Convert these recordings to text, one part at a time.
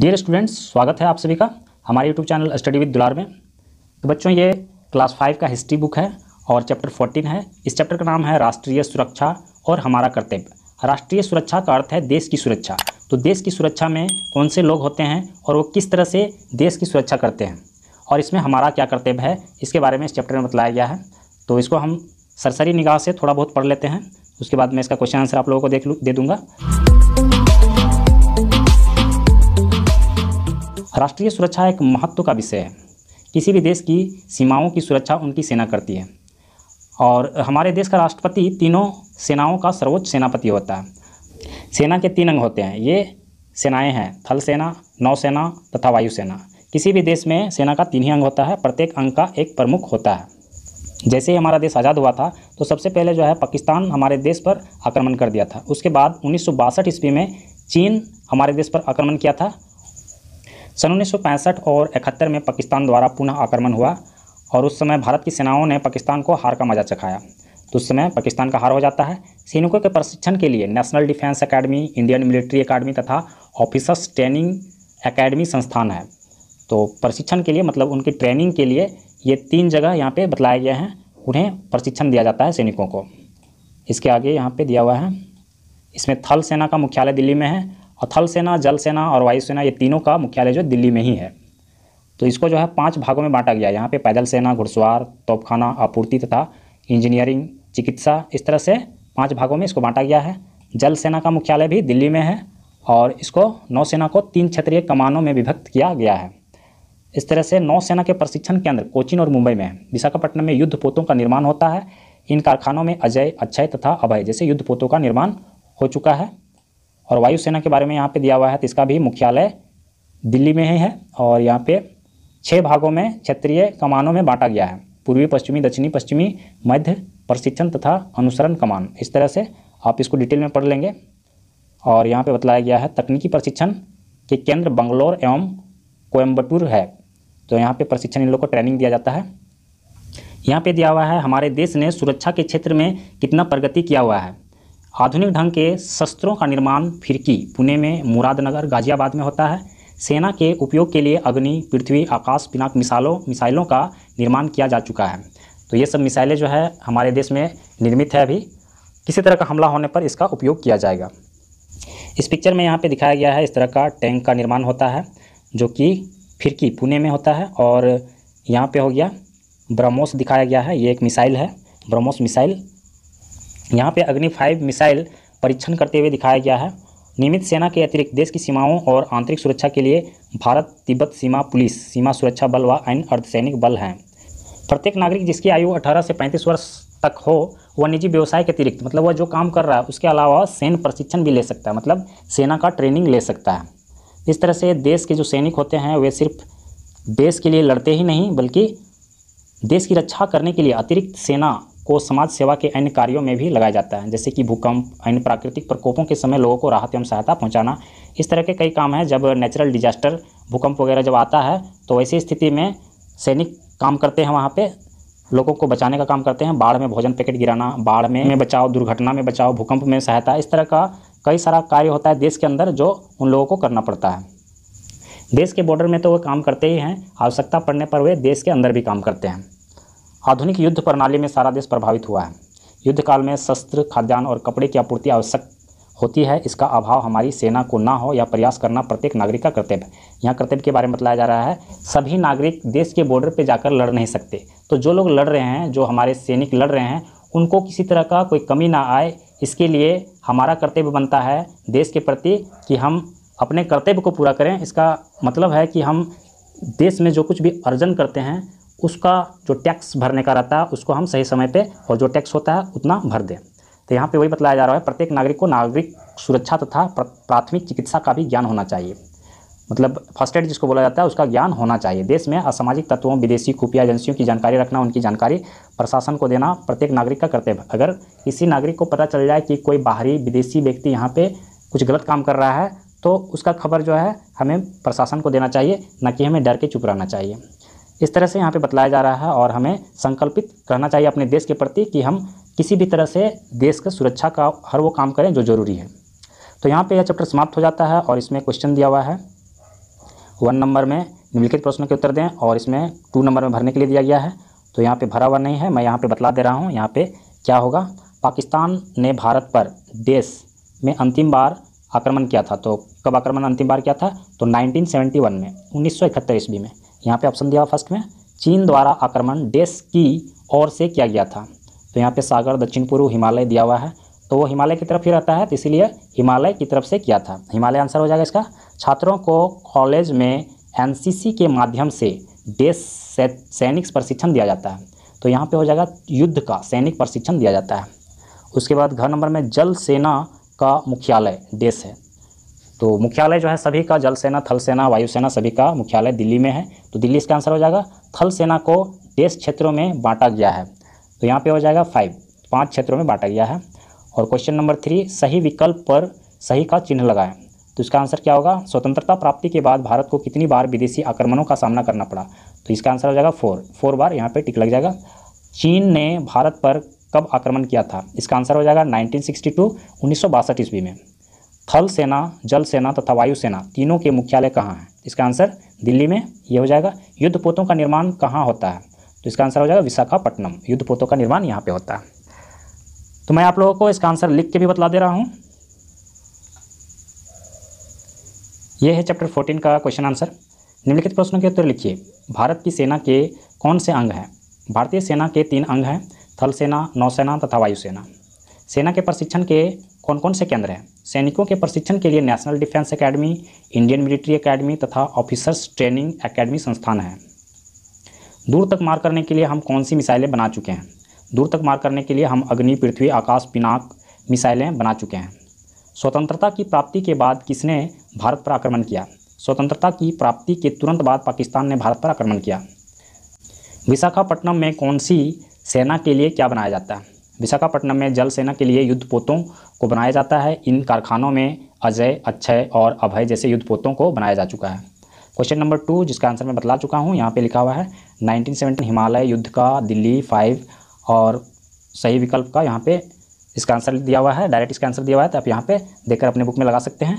dear students स्वागत है आप सभी का हमारे यूट्यूब चैनल स्टडी विद दुलार में तो बच्चों ये क्लास फाइव का हिस्ट्री बुक है और चैप्टर फोर्टीन है इस चैप्टर का नाम है राष्ट्रीय सुरक्षा और हमारा कर्तव्य राष्ट्रीय सुरक्षा का अर्थ है देश की सुरक्षा तो देश की सुरक्षा में कौन से लोग होते हैं और वो किस तरह से देश की सुरक्षा करते हैं और इसमें हमारा क्या कर्तव्य है इसके बारे में इस चैप्टर में बताया गया है तो इसको हम सरसरी निगाह से थोड़ा बहुत पढ़ लेते हैं उसके बाद मैं इसका क्वेश्चन आंसर आप लोगों को देख लू दे दूँगा राष्ट्रीय सुरक्षा एक महत्व का विषय है किसी भी देश की सीमाओं की सुरक्षा उनकी सेना करती है और हमारे देश का राष्ट्रपति तीनों सेनाओं का सर्वोच्च सेनापति होता है सेना के तीन अंग होते हैं ये सेनाएं हैं थल सेना नौसेना तथा वायुसेना किसी भी देश में सेना का तीन ही अंग होता है प्रत्येक अंग का एक प्रमुख होता है जैसे ही हमारा देश आज़ाद हुआ था तो सबसे पहले जो है पाकिस्तान हमारे देश पर आक्रमण कर दिया था उसके बाद उन्नीस ईस्वी में चीन हमारे देश पर आक्रमण किया था सन उन्नीस और इकहत्तर में पाकिस्तान द्वारा पुनः आक्रमण हुआ और उस समय भारत की सेनाओं ने पाकिस्तान को हार का मजा चखाया तो उस समय पाकिस्तान का हार हो जाता है सैनिकों के प्रशिक्षण के लिए national defence academy Indian military academy तथा ऑफिसर्स ट्रेनिंग अकेडमी संस्थान है तो प्रशिक्षण के लिए मतलब उनकी ट्रेनिंग के लिए ये तीन जगह यहाँ पे बतलाए गए हैं उन्हें प्रशिक्षण दिया जाता है सैनिकों को इसके आगे यहाँ पे दिया हुआ है इसमें थल सेना का मुख्यालय दिल्ली में है और थल सेना जल सेना और वायुसेना ये तीनों का मुख्यालय जो दिल्ली में ही है तो इसको जो है पाँच भागों में बांटा गया यहाँ पे पैदल सेना घुड़सवार तोपखाना आपूर्ति तथा इंजीनियरिंग चिकित्सा इस तरह से पाँच भागों में इसको बांटा गया है जल सेना का मुख्यालय भी दिल्ली में है और इसको नौसेना को तीन क्षेत्रीय कमानों में विभक्त किया गया है इस तरह से नौसेना के प्रशिक्षण केंद्र कोचिन और मुंबई में है विशाखापट्टनम में युद्ध पोतों का निर्माण होता है इन कारखानों में अजय अच्छय तथा अभय जैसे युद्ध पोतों का निर्माण हो चुका है और वायुसेना के बारे में यहाँ पे दिया हुआ है तो इसका भी मुख्यालय दिल्ली में ही है और यहाँ पे छः भागों में क्षेत्रीय कमानों में बांटा गया है पूर्वी पश्चिमी दक्षिणी पश्चिमी मध्य प्रशिक्षण तथा अनुसरण कमान इस तरह से आप इसको डिटेल में पढ़ लेंगे और यहाँ पर बतलाया गया है तकनीकी प्रशिक्षण के केंद्र बंगलोर एवं कोयम्बटूर है तो यहाँ पर प्रशिक्षण इन लोग को ट्रेनिंग दिया जाता है यहाँ पे दिया हुआ है हमारे देश ने सुरक्षा के क्षेत्र में कितना प्रगति किया हुआ है आधुनिक ढंग के शस्त्रों का निर्माण फिरकी पुणे में मुरादनगर गाजियाबाद में होता है सेना के उपयोग के लिए अग्नि पृथ्वी आकाश पिनाक मिसाइलों मिसाइलों का निर्माण किया जा चुका है तो ये सब मिसाइलें जो है हमारे देश में निर्मित है अभी किसी तरह का हमला होने पर इसका उपयोग किया जाएगा इस पिक्चर में यहाँ पे दिखाया गया है इस तरह का टैंक का निर्माण होता है जो कि फिरकी पुणे में होता है और यहाँ पे हो गया ब्रह्मोस दिखाया गया है ये एक मिसाइल है ब्रह्मोस मिसाइल यहाँ पे अग्नि फाइव मिसाइल परीक्षण करते हुए दिखाया गया है नियमित सेना के अतिरिक्त देश की सीमाओं और आंतरिक सुरक्षा के लिए भारत तिब्बत सीमा पुलिस सीमा सुरक्षा बल व अन्य अर्धसैनिक बल हैं प्रत्येक नागरिक जिसकी आयु 18 से 35 वर्ष तक हो वह निजी व्यवसाय के अतिरिक्त मतलब वह जो काम कर रहा है उसके अलावा सैन्य प्रशिक्षण भी ले सकता है मतलब सेना का ट्रेनिंग ले सकता है इस तरह से देश के जो सैनिक होते हैं वे सिर्फ देश के लिए लड़ते ही नहीं बल्कि देश की रक्षा करने के लिए अतिरिक्त सेना को समाज सेवा के अन्य कार्यों में भी लगाया जाता है जैसे कि भूकंप अन्य प्राकृतिक प्रकोपों के समय लोगों को राहत एवं सहायता पहुंचाना इस तरह के कई काम हैं जब नेचुरल डिजास्टर भूकंप वगैरह जब आता है तो ऐसी स्थिति में सैनिक काम करते हैं वहाँ पर लोगों को बचाने का काम करते हैं बाढ़ में भोजन पैकेट गिराना बाढ़ में, में दुर्घटना में बचाओ भूकंप में सहायता इस तरह का कई सारा कार्य होता है देश के अंदर जो उन लोगों को करना पड़ता है देश के बॉर्डर में तो वे काम करते ही हैं आवश्यकता पड़ने पर वे देश के अंदर भी काम करते हैं आधुनिक युद्ध प्रणाली में सारा देश प्रभावित हुआ है युद्ध काल में शस्त्र खाद्यान्न और कपड़े की आपूर्ति आवश्यक होती है इसका अभाव हमारी सेना को ना हो या प्रयास करना प्रत्येक नागरिक का कर्तव्य है यहाँ कर्तव्य के बारे में बताया जा रहा है सभी नागरिक देश के बॉर्डर पर जाकर लड़ नहीं सकते तो जो लोग लड़ रहे हैं जो हमारे सैनिक लड़ रहे हैं उनको किसी तरह का कोई कमी ना आए इसके लिए हमारा कर्तव्य बनता है देश के प्रति कि हम अपने कर्तव्य को पूरा करें इसका मतलब है कि हम देश में जो कुछ भी अर्जन करते हैं उसका जो टैक्स भरने का रहता है उसको हम सही समय पे और जो टैक्स होता है उतना भर दें तो यहाँ पे वही बताया जा रहा है प्रत्येक नागरिक को नागरिक सुरक्षा तथा प्राथमिक चिकित्सा का भी ज्ञान होना चाहिए मतलब फर्स्ट एड जिसको बोला जाता है उसका ज्ञान होना चाहिए देश में असामाजिक तत्वों विदेशी खुफिया एजेंसियों की जानकारी रखना उनकी जानकारी प्रशासन को देना प्रत्येक नागरिक का कर्तव्य अगर किसी नागरिक को पता चल जाए कि कोई बाहरी विदेशी व्यक्ति यहाँ पर कुछ गलत काम कर रहा है तो उसका खबर जो है हमें प्रशासन को देना चाहिए ना कि हमें डर के चुप रहना चाहिए इस तरह से यहाँ पे बतलाया जा रहा है और हमें संकल्पित रहना चाहिए अपने देश के प्रति कि हम किसी भी तरह से देश का सुरक्षा का हर वो काम करें जो ज़रूरी है तो यहाँ पे यह चैप्टर समाप्त हो जाता है और इसमें क्वेश्चन दिया हुआ है वन नंबर में निम्नलिखित प्रश्नों के उत्तर दें और इसमें टू नंबर में भरने के लिए दिया गया है तो यहाँ पर भरा हुआ नहीं है मैं यहाँ पर बतला दे रहा हूँ यहाँ पर क्या होगा पाकिस्तान ने भारत पर देश में अंतिम बार आक्रमण किया था तो कब आक्रमण अंतिम बार किया था तो 1971 में उन्नीस सौ ईस्वी में यहाँ पे ऑप्शन दिया फर्स्ट में चीन द्वारा आक्रमण देश की ओर से किया गया था तो यहाँ पे सागर दक्षिण पूर्व हिमालय दिया हुआ है तो वो हिमालय की तरफ ही रहता है तो इसीलिए हिमालय की तरफ से किया था हिमालय आंसर हो जाएगा इसका छात्रों को कॉलेज में एन के माध्यम से देश सैनिक प्रशिक्षण दिया जाता है तो यहाँ पर हो जाएगा युद्ध का सैनिक प्रशिक्षण दिया जाता है उसके बाद घर नंबर में जल सेना का मुख्यालय देश है तो मुख्यालय जो है सभी का जल सेना थल सेना वायुसेना सभी का मुख्यालय दिल्ली में है तो दिल्ली इसका आंसर हो जाएगा थल सेना को देश क्षेत्रों में बांटा गया है तो यहाँ पे हो जाएगा फाइव पांच क्षेत्रों में बांटा गया है और क्वेश्चन नंबर थ्री सही विकल्प पर सही का चिन्ह लगाएं तो इसका आंसर क्या होगा स्वतंत्रता प्राप्ति के बाद भारत को कितनी बार विदेशी आक्रमणों का सामना करना पड़ा तो इसका आंसर हो जाएगा फोर फोर बार यहाँ पर टिक लग जाएगा चीन ने भारत पर कब आक्रमण किया था इसका आंसर हो जाएगा टू उन्नीस ईस्वी में थल सेना जल सेना तथा वायु सेना तीनों के मुख्यालय कहाँ हैं इसका आंसर दिल्ली में ये हो जाएगा युद्ध पोतों का निर्माण कहाँ होता है तो इसका आंसर हो जाएगा विशाखापट्टनम युद्ध पोतों का निर्माण यहाँ पे होता है तो मैं आप लोगों को इसका आंसर लिख के भी बतला दे रहा हूँ यह है चैप्टर फोर्टीन का क्वेश्चन आंसर निम्नलिखित प्रश्नों के उत्तर लिखिए भारत की सेना के कौन से अंग हैं भारतीय सेना के तीन अंग हैं थल सेना नौसेना तथा वायुसेना सेना के प्रशिक्षण के कौन कौन से केंद्र हैं सैनिकों के प्रशिक्षण के लिए national defence academy Indian military academy तथा ऑफिसर्स ट्रेनिंग एकेडमी संस्थान हैं दूर तक मार करने के लिए हम कौन सी मिसाइलें बना चुके हैं दूर तक मार करने के लिए हम अग्नि पृथ्वी आकाश पिनाक मिसाइलें बना चुके हैं स्वतंत्रता की प्राप्ति के बाद किसने भारत पर आक्रमण किया स्वतंत्रता की प्राप्ति के तुरंत बाद पाकिस्तान ने भारत पर आक्रमण किया विशाखापट्टनम में कौन सी सेना के लिए क्या बनाया जाता है विशाखापट्टनम में जल सेना के लिए युद्ध पोतों को बनाया जाता है इन कारखानों में अजय अक्षय और अभय जैसे युद्ध पोतों को बनाया जा चुका है क्वेश्चन नंबर टू जिसका आंसर मैं बतला चुका हूँ यहाँ पे लिखा हुआ है 1917 हिमालय युद्ध का दिल्ली फाइव और सही विकल्प का यहाँ पे इसका आंसर दिया हुआ है डायरेक्ट इसका आंसर दिया हुआ है तो आप यहाँ पे देखकर अपने बुक में लगा सकते हैं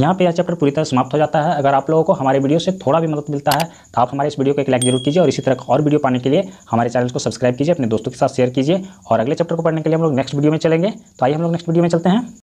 यहाँ पे यह चैप्टर पूरी तरह समाप्त हो जाता है अगर आप लोगों को हमारे वीडियो से थोड़ा भी मदद मिलता है तो आप हमारे इस वीडियो को एक लाइक जरूर कीजिए और इसी तरह और वीडियो पाने के लिए हमारे चैनल को सब्सक्राइब कीजिए अपने दोस्तों के साथ शेयर कीजिए और अगले चैप्टर को पढ़ने के लिए हम लोग नेक्स्ट वीडियो में चलेंगे तो आइए हम लोग नेक्स्ट वीडियो में चलते हैं